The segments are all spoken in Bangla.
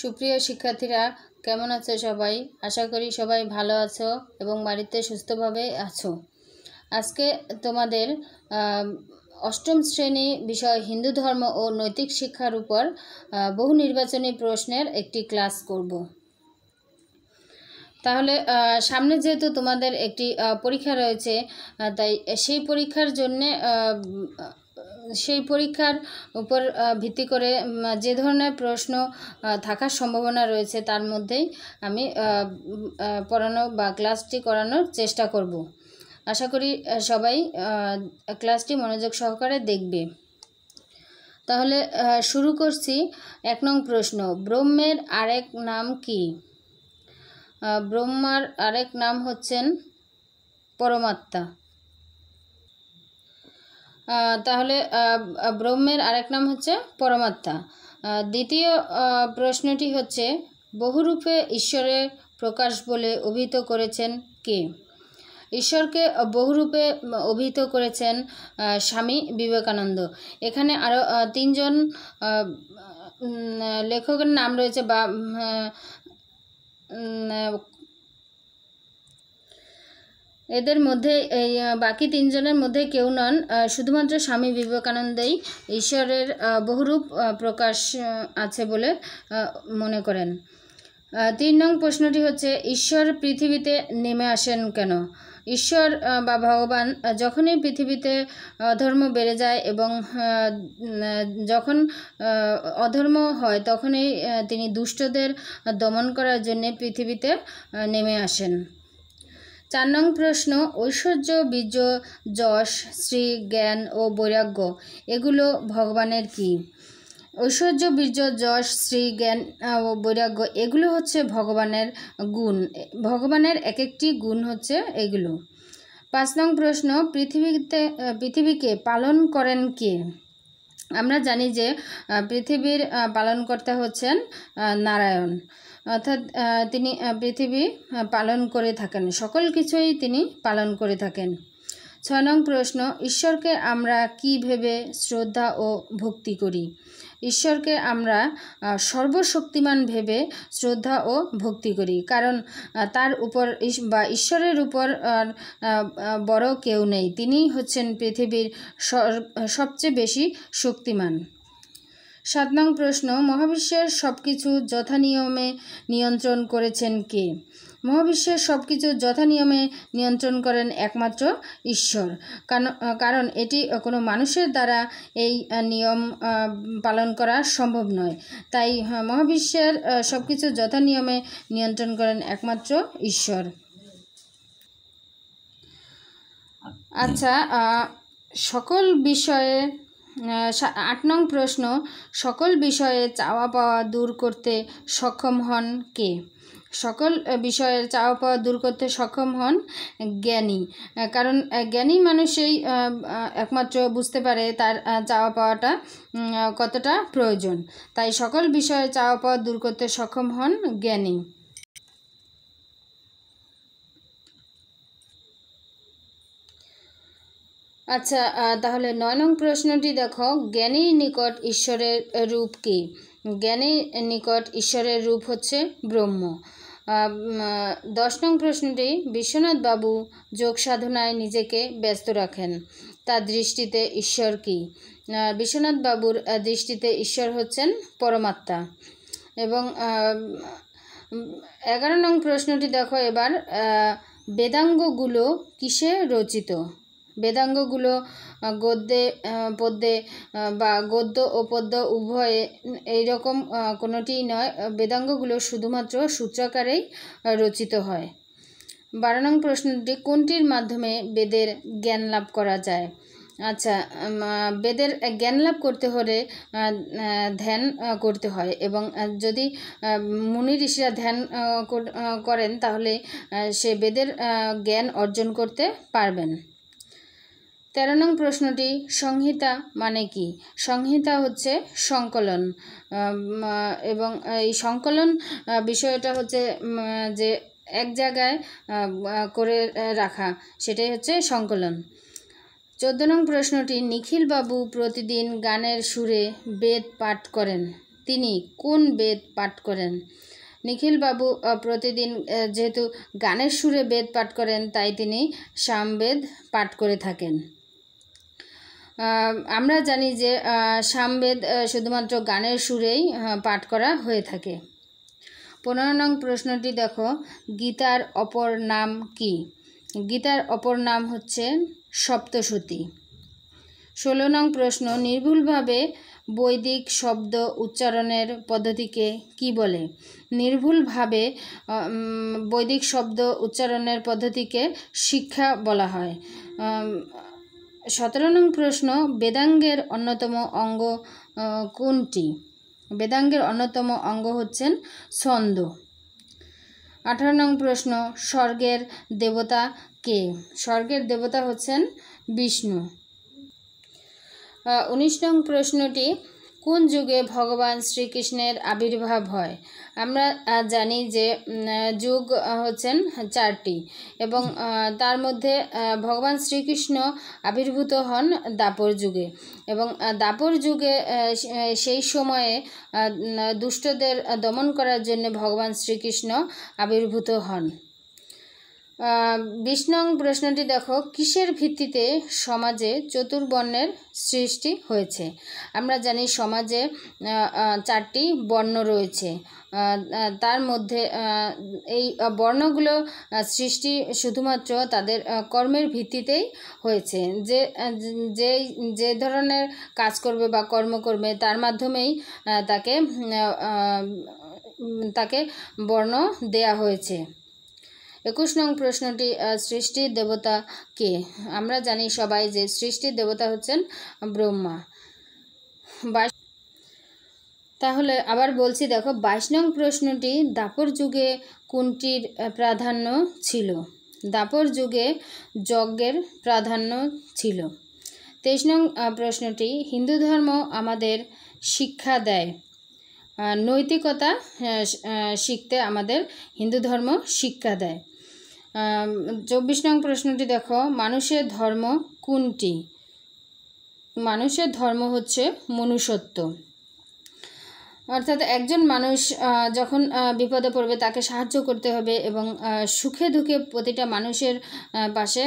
সুপ্রিয় শিক্ষার্থীরা কেমন আছো সবাই আশা করি সবাই ভালো আছো এবং বাড়িতে সুস্থভাবে আছো আজকে তোমাদের অষ্টম শ্রেণী বিষয় হিন্দু ধর্ম ও নৈতিক শিক্ষার উপর বহু নির্বাচনী প্রশ্নের একটি ক্লাস করব তাহলে সামনে যেহেতু তোমাদের একটি পরীক্ষা রয়েছে তাই সেই পরীক্ষার জন্যে সেই পরীক্ষার উপর ভিত্তি করে যে ধরনের প্রশ্ন থাকার সম্ভাবনা রয়েছে তার মধ্যেই আমি পড়ানো বা ক্লাসটি করানোর চেষ্টা করব আশা করি সবাই ক্লাসটি মনোযোগ সহকারে দেখবে তাহলে শুরু করছি এক নং প্রশ্ন ব্রহ্মের আরেক নাম কি ব্রহ্মার আরেক নাম হচ্ছেন পরমাত্মা তাহলে ব্রহ্মের আরেক নাম হচ্ছে পরমাত্মা দ্বিতীয় প্রশ্নটি হচ্ছে বহুরূপে ঈশ্বরের প্রকাশ বলে অভিহিত করেছেন কে ঈশ্বরকে বহুরূপে অভিহিত করেছেন স্বামী বিবেকানন্দ এখানে আরও তিনজন লেখকের নাম রয়েছে বা এদের মধ্যে এই বাকি তিনজনের মধ্যে কেউ নন শুধুমাত্র স্বামী বিবেকানন্দই ঈশ্বরের বহুরূপ প্রকাশ আছে বলে মনে করেন তিন নং প্রশ্নটি হচ্ছে ঈশ্বর পৃথিবীতে নেমে আসেন কেন ঈশ্বর বা ভগবান যখনই পৃথিবীতে অধর্ম বেড়ে যায় এবং যখন অধর্ম হয় তখনই তিনি দুষ্টদের দমন করার জন্যে পৃথিবীতে নেমে আসেন চার নং প্রশ্ন ঐশ্বর্য বীর্য যশ শ্রী জ্ঞান ও বৈরাগ্য এগুলো ভগবানের কি ঐশ্বর্য বীর্য যশ শ্রী জ্ঞান ও বৈরাগ্য এগুলো হচ্ছে ভগবানের গুণ ভগবানের এক একটি গুণ হচ্ছে এগুলো পাঁচ নং প্রশ্ন পৃথিবীতে পৃথিবীকে পালন করেন কে আমরা জানি যে পৃথিবীর পালনকর্তা হচ্ছেন নারায়ণ অর্থাৎ তিনি পৃথিবী পালন করে থাকেন সকল কিছুই তিনি পালন করে থাকেন ছয় নং প্রশ্ন ঈশ্বরকে আমরা কি ভেবে শ্রদ্ধা ও ভক্তি করি ঈশ্বরকে আমরা সর্বশক্তিমান ভেবে শ্রদ্ধা ও ভক্তি করি কারণ তার উপর বা ঈশ্বরের উপর বড় কেউ নেই তিনিই হচ্ছেন পৃথিবীর সবচেয়ে বেশি শক্তিমান সাত নং প্রশ্ন মহাবিশ্বের সব কিছু যথানিয়মে নিয়ন্ত্রণ করেছেন কে মহাবিশ্বের সব কিছু যথানিয়মে নিয়ন্ত্রণ করেন একমাত্র ঈশ্বর কারণ এটি কোনো মানুষের দ্বারা এই নিয়ম পালন করা সম্ভব নয় তাই মহাবিশ্বের সব কিছু যথানিয়মে নিয়ন্ত্রণ করেন একমাত্র ঈশ্বর আচ্ছা সকল বিষয়ে আট নং প্রশ্ন সকল বিষয়ে চাওয়া পাওয়া দূর করতে সক্ষম হন কে সকল বিষয়ের চাওয়া পাওয়া দূর করতে সক্ষম হন জ্ঞানী কারণ জ্ঞানী মানুষই একমাত্র বুঝতে পারে তার চাওয়া পাওয়াটা কতটা প্রয়োজন তাই সকল বিষয়ে চাওয়া পাওয়া দূর করতে সক্ষম হন জ্ঞানী আচ্ছা তাহলে নয় নং প্রশ্নটি দেখো জ্ঞানীর নিকট ঈশ্বরের রূপ কি জ্ঞানীর নিকট ঈশ্বরের রূপ হচ্ছে ব্রহ্ম দশ নং প্রশ্নটি বিশ্বনাথ বাবু যোগ সাধনায় নিজেকে ব্যস্ত রাখেন তার দৃষ্টিতে ঈশ্বর কি বিশ্বনাথ বাবুর দৃষ্টিতে ঈশ্বর হচ্ছেন পরমাত্মা এবং এগারো নং প্রশ্নটি দেখো এবার বেদাঙ্গগুলো কিসে রচিত বেদাঙ্গগুলো গদ্যে পদ্যে বা গদ্য ও পদ্য উভয়ে এইরকম কোনোটিই নয় বেদাঙ্গগুলো শুধুমাত্র সূত্রাকারেই রচিত হয় বারো নং প্রশ্নটি কোনটির মাধ্যমে বেদের জ্ঞান লাভ করা যায় আচ্ছা বেদের জ্ঞান লাভ করতে হলে ধ্যান করতে হয় এবং যদি মুনি ঋষিরা ধ্যান করেন তাহলে সে বেদের জ্ঞান অর্জন করতে পারবেন তেরো নং প্রশ্নটি সংহিতা মানে কি সংহিতা হচ্ছে সংকলন এবং এই সংকলন বিষয়টা হচ্ছে যে এক জায়গায় করে রাখা সেটাই হচ্ছে সংকলন চোদ্দ নং প্রশ্নটি নিখিলবাবু প্রতিদিন গানের সুরে বেদ পাঠ করেন তিনি কোন বেদ পাঠ করেন নিখিলবাবু প্রতিদিন যেহেতু গানের সুরে বেদ পাঠ করেন তাই তিনি সামবেদ পাঠ করে থাকেন আমরা জানি যে সামবেদ শুধুমাত্র গানের সুরেই পাঠ করা হয়ে থাকে পনেরো নং প্রশ্নটি দেখো গীতার অপর নাম কি গীতার অপর নাম হচ্ছে সপ্তসতী ষোলো নং প্রশ্ন নির্ভুলভাবে বৈদিক শব্দ উচ্চারণের পদ্ধতিকে কি বলে নির্ভুলভাবে বৈদিক শব্দ উচ্চারণের পদ্ধতিকে শিক্ষা বলা হয় সতেরো নং প্রশ্ন বেদাঙ্গের অন্যতম অঙ্গ কোনটি বেদাঙ্গের অন্যতম অঙ্গ হচ্ছেন ছন্দ আঠারো নং প্রশ্ন স্বর্গের দেবতা কে স্বর্গের দেবতা হচ্ছেন বিষ্ণু উনিশ নং প্রশ্নটি কোন যুগে ভগবান শ্রীকৃষ্ণের আবির্ভাব হয় আমরা জানি যে যুগ হচ্ছেন চারটি এবং তার মধ্যে ভগবান শ্রীকৃষ্ণ আবির্ভূত হন দাপর যুগে এবং দাপর যুগে সেই সময়ে দুষ্টদের দমন করার জন্য ভগবান শ্রীকৃষ্ণ আবির্ভূত হন বিষ্ণং প্রশ্নটি দেখো কিসের ভিত্তিতে সমাজে চতুর্বর্ণের সৃষ্টি হয়েছে আমরা জানি সমাজে চারটি বর্ণ রয়েছে তার মধ্যে এই বর্ণগুলো সৃষ্টি শুধুমাত্র তাদের কর্মের ভিত্তিতেই হয়েছে যে যেই যে ধরনের কাজ করবে বা কর্ম করবে তার মাধ্যমেই তাকে তাকে বর্ণ দেয়া হয়েছে একুশ নং প্রশ্নটি সৃষ্টির দেবতা কে আমরা জানি সবাই যে সৃষ্টির দেবতা হচ্ছেন ব্রহ্মা বাইশ তাহলে আবার বলছি দেখো বাইশ নং প্রশ্নটি দাপর যুগে কোনটির প্রাধান্য ছিল দাপর যুগে যজ্ঞের প্রাধান্য ছিল তেইশ নং প্রশ্নটি হিন্দু ধর্ম আমাদের শিক্ষা দেয় নৈতিকতা শিখতে আমাদের হিন্দু ধর্ম শিক্ষা দেয় চব্বিশ নং প্রশ্নটি দেখো মানুষের ধর্ম কোনটি মানুষের ধর্ম হচ্ছে মনুষ্যত্ব অর্থাৎ একজন মানুষ যখন বিপদে পড়বে তাকে সাহায্য করতে হবে এবং সুখে দুঃখে প্রতিটা মানুষের পাশে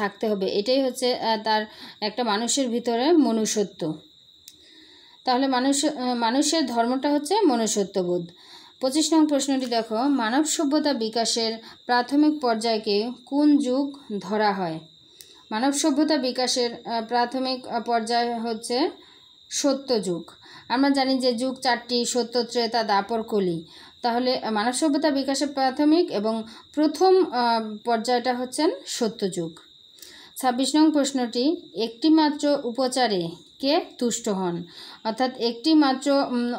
থাকতে হবে এটাই হচ্ছে তার একটা মানুষের ভিতরে মনুষ্যত্ব তাহলে মানুষ মানুষের ধর্মটা হচ্ছে মনুষ্যত্ববোধ পঁচিশ নং প্রশ্নটি দেখো মানব সভ্যতা বিকাশের প্রাথমিক পর্যায়কে কোন যুগ ধরা হয় মানব সভ্যতা বিকাশের প্রাথমিক পর্যায় হচ্ছে সত্য যুগ আমরা জানি যে যুগ চারটি সত্য ত্রেতা দাপর কলি তাহলে মানব সভ্যতা বিকাশের প্রাথমিক এবং প্রথম পর্যায়টা হচ্ছেন সত্য যুগ ছাব্বিশ নং প্রশ্নটি একটিমাত্র উপচারে কে তুষ্ট হন অর্থাৎ একটি মাত্র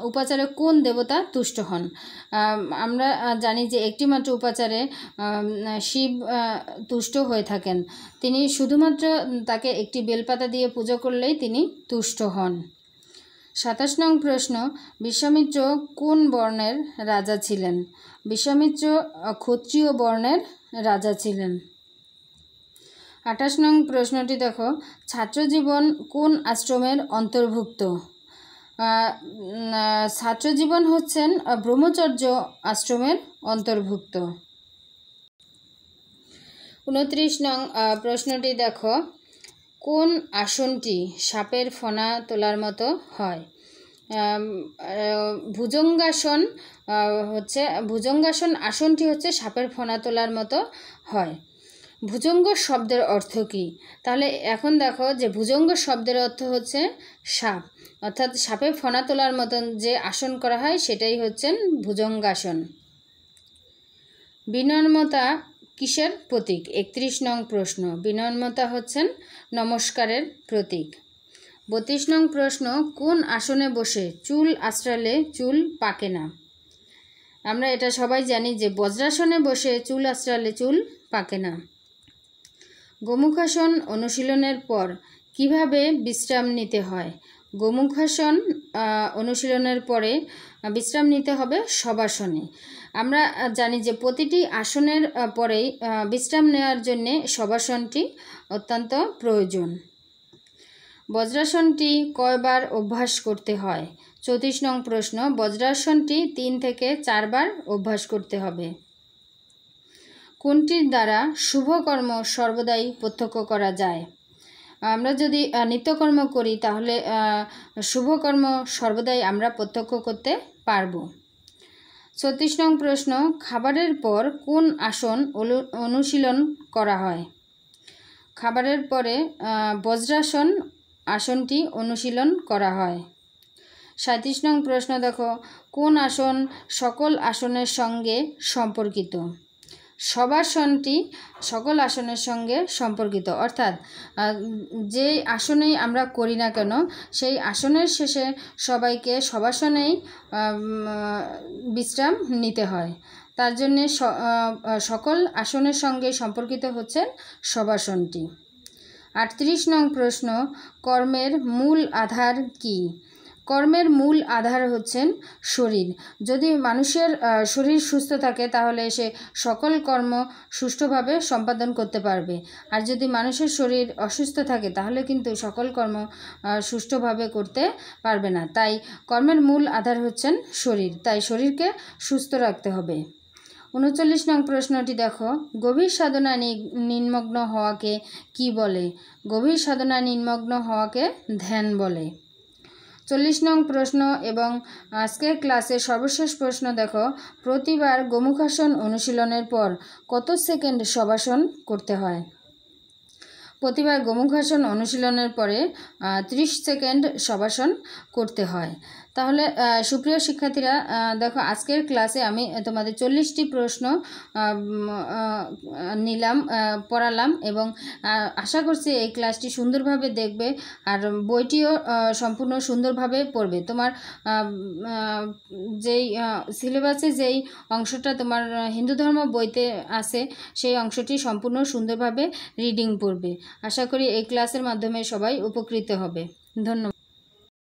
উপাচারে কোন দেবতা তুষ্ট হন আমরা জানি যে একটি মাত্র উপাচারে শিব তুষ্ট হয়ে থাকেন তিনি শুধুমাত্র তাকে একটি বেলপাতা দিয়ে পুজো করলেই তিনি তুষ্ট হন সাতাশ নং প্রশ্ন বিশ্বামিত্র কোন বর্ণের রাজা ছিলেন বিশ্বামিত্র ক্ষত্রিয় বর্ণের রাজা ছিলেন আঠাশ নং প্রশ্নটি দেখো ছাত্রজীবন কোন আশ্রমের অন্তর্ভুক্ত ছাত্রজীবন হচ্ছেন ব্রহ্মচর্য আশ্রমের অন্তর্ভুক্ত উনত্রিশ নং প্রশ্নটি দেখো কোন আসনটি সাপের ফোনা তোলার মতো হয় ভুজঙ্গাসন হচ্ছে ভুজঙ্গাসন আসনটি হচ্ছে সাপের ফোনা তোলার মতো হয় ভুজঙ্গ শব্দের অর্থ কি তাহলে এখন দেখো যে ভুজঙ্গ শব্দের অর্থ হচ্ছে সাপ অর্থাৎ সাপে ফনা তোলার মতন যে আসন করা হয় সেটাই হচ্ছেন ভুজঙ্গাসন বিনর্মতা কিসের প্রতীক একত্রিশ নং প্রশ্ন বিনর্মতা হচ্ছেন নমস্কারের প্রতীক বত্রিশ নং প্রশ্ন কোন আসনে বসে চুল আশ্রালে চুল পাকে না আমরা এটা সবাই জানি যে বজ্রাসনে বসে চুল আশ্রালে চুল পাকে না গোমুখাসন অনুশীলনের পর কিভাবে বিশ্রাম নিতে হয় গোমুখাসন অনুশীলনের পরে বিশ্রাম নিতে হবে সবাসনে আমরা জানি যে প্রতিটি আসনের পরেই বিশ্রাম নেওয়ার জন্যে সবাসনটি অত্যন্ত প্রয়োজন বজ্রাসনটি কয়বার অভ্যাস করতে হয় চৌত্রিশ নং প্রশ্ন বজ্রাসনটি তিন থেকে চারবার অভ্যাস করতে হবে কোনটির দ্বারা শুভকর্ম সর্বদাই প্রত্যক্ষ করা যায় আমরা যদি নিত্যকর্ম করি তাহলে শুভকর্ম সর্বদাই আমরা প্রত্যক্ষ করতে পারব ছত্রিশ নং প্রশ্ন খাবারের পর কোন আসন অনুশীলন করা হয় খাবারের পরে বজ্রাসন আসনটি অনুশীলন করা হয় সাঁত্রিশ নং প্রশ্ন দেখো কোন আসন সকল আসনের সঙ্গে সম্পর্কিত সবাসনটি সকল আসনের সঙ্গে সম্পর্কিত অর্থাৎ যে আসনেই আমরা করি না কেন সেই আসনের শেষে সবাইকে সবাসনেই বিশ্রাম নিতে হয় তার জন্যে সকল আসনের সঙ্গে সম্পর্কিত হচ্ছেন সবাসনটি আটত্রিশ নং প্রশ্ন কর্মের মূল আধার কী কর্মের মূল আধার হচ্ছেন শরীর যদি মানুষের শরীর সুস্থ থাকে তাহলে সে সকল কর্ম সুষ্ঠুভাবে সম্পাদন করতে পারবে আর যদি মানুষের শরীর অসুস্থ থাকে তাহলে কিন্তু সকল কর্ম সুষ্ঠুভাবে করতে পারবে না তাই কর্মের মূল আধার হচ্ছেন শরীর তাই শরীরকে সুস্থ রাখতে হবে উনচল্লিশ নং প্রশ্নটি দেখো গভীর সাধনা নিমগ্ন হওয়াকে কি বলে গভীর সাধনা নিমগ্ন হওয়াকে ধ্যান বলে চল্লিশ নং প্রশ্ন এবং আজকের ক্লাসের সর্বশেষ প্রশ্ন দেখো প্রতিবার গোমুখাসন অনুশীলনের পর কত সেকেন্ড সবাসন করতে হয় প্রতিবার গোমুখাসন অনুশীলনের পরে ত্রিশ সেকেন্ড সবাসন করতে হয় তাহলে সুপ্রিয় শিক্ষার্থীরা দেখো আজকের ক্লাসে আমি তোমাদের চল্লিশটি প্রশ্ন নিলাম পড়ালাম এবং আশা করছি এই ক্লাসটি সুন্দরভাবে দেখবে আর বইটিও সম্পূর্ণ সুন্দরভাবে পড়বে তোমার যেই সিলেবাসে যেই অংশটা তোমার হিন্দু ধর্ম বইতে আছে সেই অংশটি সম্পূর্ণ সুন্দরভাবে রিডিং পড়বে আশা করি এই ক্লাসের মাধ্যমে সবাই উপকৃত হবে ধন্যবাদ